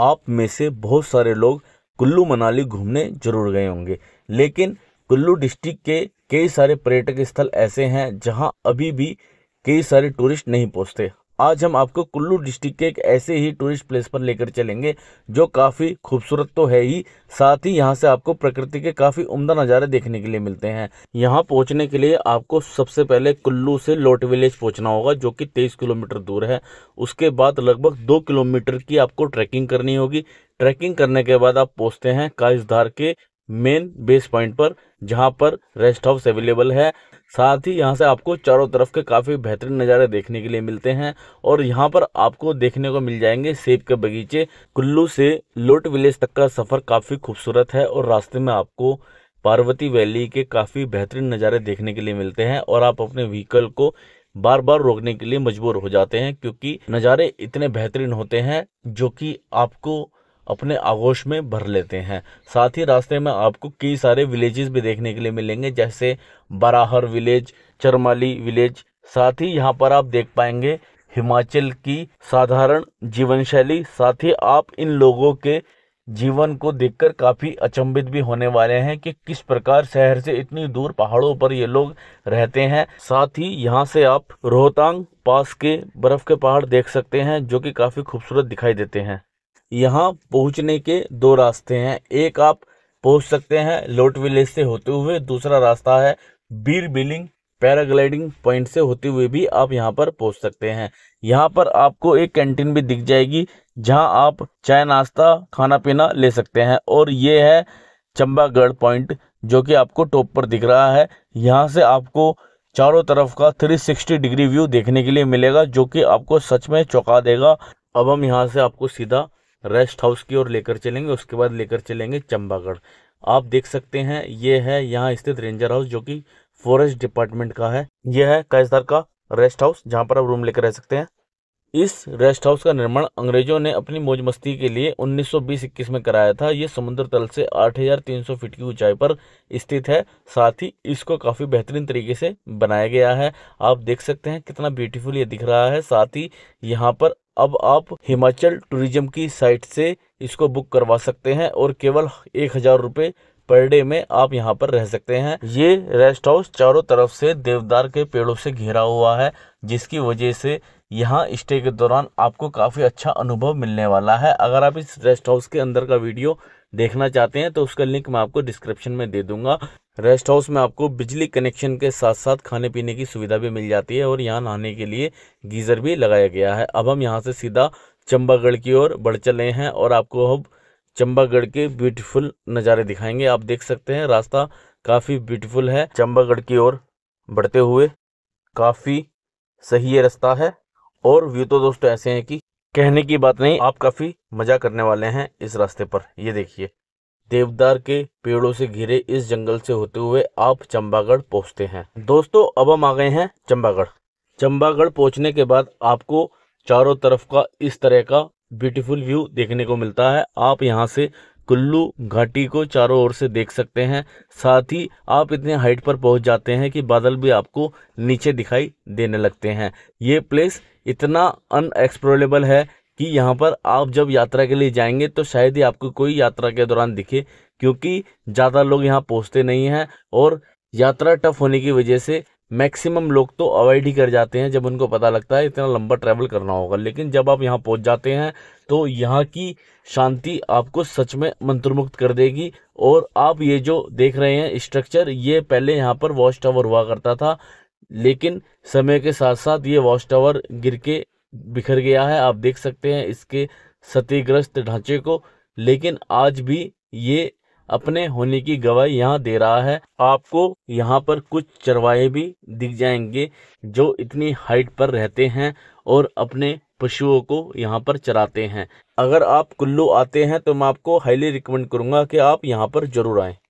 आप में से बहुत सारे लोग कुल्लू मनाली घूमने जरूर गए होंगे लेकिन कुल्लू डिस्ट्रिक्ट के कई सारे पर्यटक स्थल ऐसे हैं जहां अभी भी कई सारे टूरिस्ट नहीं पहुंचते आज हम आपको कुल्लू डिस्ट्रिक्ट के एक ऐसे ही टूरिस्ट प्लेस पर लेकर चलेंगे जो काफ़ी खूबसूरत तो है ही साथ ही यहाँ से आपको प्रकृति के काफ़ी उम्दा नज़ारे देखने के लिए मिलते हैं यहाँ पहुँचने के लिए आपको सबसे पहले कुल्लू से लोट विलेज पहुँचना होगा जो कि तेईस किलोमीटर दूर है उसके बाद लगभग दो किलोमीटर की आपको ट्रैकिंग करनी होगी ट्रैकिंग करने के बाद आप पहुँचते हैं काइसधार के मेन बेस पॉइंट पर जहां पर रेस्ट हाउस अवेलेबल है साथ ही यहाँ से आपको चारों तरफ के काफ़ी बेहतरीन नज़ारे देखने के लिए मिलते हैं और यहाँ पर आपको देखने को मिल जाएंगे सेब के बगीचे कुल्लू से लोट विलेज तक का सफ़र काफ़ी खूबसूरत है और रास्ते में आपको पार्वती वैली के काफ़ी बेहतरीन नज़ारे देखने के लिए मिलते हैं और आप अपने व्हीकल को बार बार रोकने के लिए मजबूर हो जाते हैं क्योंकि नज़ारे इतने बेहतरीन होते हैं जो कि आपको अपने आगोश में भर लेते हैं साथ ही रास्ते में आपको कई सारे विलेजेस भी देखने के लिए मिलेंगे जैसे बराहर विलेज चरमाली विलेज साथ ही यहाँ पर आप देख पाएंगे हिमाचल की साधारण जीवन शैली साथ ही आप इन लोगों के जीवन को देखकर काफ़ी अचंभित भी होने वाले हैं कि किस प्रकार शहर से इतनी दूर पहाड़ों पर ये लोग रहते हैं साथ ही यहाँ से आप रोहतांग पास के बर्फ़ के पहाड़ देख सकते हैं जो कि काफ़ी खूबसूरत दिखाई देते हैं यहाँ पहुँचने के दो रास्ते हैं एक आप पहुँच सकते हैं लोट विलेज से होते हुए दूसरा रास्ता है बीर बिलिंग पैराग्लाइडिंग पॉइंट से होते हुए भी आप यहाँ पर पहुँच सकते हैं यहाँ पर आपको एक कैंटीन भी दिख जाएगी जहाँ आप चाय नाश्ता खाना पीना ले सकते हैं और ये है चंबागढ़ पॉइंट जो कि आपको टॉप पर दिख रहा है यहाँ से आपको चारों तरफ का 360 डिग्री व्यू देखने के लिए मिलेगा जो कि आपको सच में चौंका देगा अब हम यहाँ से आपको सीधा रेस्ट हाउस की ओर लेकर चलेंगे उसके बाद लेकर चलेंगे चंबागढ़ आप देख सकते हैं ये है यहाँ स्थित रेंजर हाउस जो कि फॉरेस्ट डिपार्टमेंट का है यह है कैसदार का रेस्ट हाउस जहाँ पर आप रूम लेकर रह सकते हैं इस रेस्ट हाउस का निर्माण अंग्रेजों ने अपनी मौज मस्ती के लिए उन्नीस 21 में कराया था ये समुद्र तल से 8,300 फीट की ऊंचाई पर स्थित है साथ ही इसको काफ़ी बेहतरीन तरीके से बनाया गया है आप देख सकते हैं कितना ब्यूटीफुल ये दिख रहा है साथ ही यहाँ पर अब आप हिमाचल टूरिज्म की साइट से इसको बुक करवा सकते हैं और केवल एक हज़ार रुपये पर डे में आप यहाँ पर रह सकते हैं ये रेस्ट हाउस चारों तरफ से देवदार के पेड़ों से घिरा हुआ है जिसकी वजह से यहाँ स्टे के दौरान आपको काफ़ी अच्छा अनुभव मिलने वाला है अगर आप इस रेस्ट हाउस के अंदर का वीडियो देखना चाहते हैं तो उसका लिंक मैं आपको डिस्क्रिप्शन में दे दूंगा रेस्ट हाउस में आपको बिजली कनेक्शन के साथ साथ खाने पीने की सुविधा भी मिल जाती है और यहाँ नहाने के लिए गीज़र भी लगाया गया है अब हम यहाँ से सीधा चंबागढ़ की ओर बढ़ चले हैं और आपको अब चंबागढ़ के ब्यूटीफुल नज़ारे दिखाएंगे आप देख सकते हैं रास्ता काफ़ी ब्यूटीफुल है चंबागढ़ की ओर बढ़ते हुए काफ़ी सही है रास्ता है और व्यू तो दोस्तों ऐसे हैं कि कहने की बात नहीं आप काफ़ी मज़ा करने वाले हैं इस रास्ते पर ये देखिए देवदार के पेड़ों से घिरे इस जंगल से होते हुए आप चंबागढ़ पहुंचते हैं दोस्तों अब हम आ गए हैं चंबागढ़ चंबागढ़ पहुंचने के बाद आपको चारों तरफ का इस तरह का ब्यूटीफुल व्यू देखने को मिलता है आप यहाँ से कुल्लू घाटी को चारों ओर से देख सकते हैं साथ ही आप इतने हाइट पर पहुंच जाते हैं कि बादल भी आपको नीचे दिखाई देने लगते हैं ये प्लेस इतना अनएक्सप्लोरेबल है कि यहाँ पर आप जब यात्रा के लिए जाएंगे तो शायद ही आपको कोई यात्रा के दौरान दिखे क्योंकि ज़्यादा लोग यहाँ पहुँचते नहीं हैं और यात्रा टफ होने की वजह से मैक्सिमम लोग तो अवॉइड ही कर जाते हैं जब उनको पता लगता है इतना लंबा ट्रैवल करना होगा लेकिन जब आप यहाँ पहुँच जाते हैं तो यहाँ की शांति आपको सच में मंत्रमुक्त कर देगी और आप ये जो देख रहे हैं स्ट्रक्चर ये पहले यहाँ पर वॉच टावर हुआ करता था लेकिन समय के साथ साथ ये वॉच टावर गिर के बिखर गया है आप देख सकते हैं इसके क्षतिग्रस्त ढांचे को लेकिन आज भी ये अपने होने की गवाही यहाँ दे रहा है आपको यहाँ पर कुछ चरवाहे भी दिख जाएंगे जो इतनी हाइट पर रहते हैं और अपने पशुओं को यहाँ पर चराते हैं अगर आप कुल्लू आते हैं तो मैं आपको हाईली रिकमेंड करूँगा कि आप यहाँ पर जरूर आएँ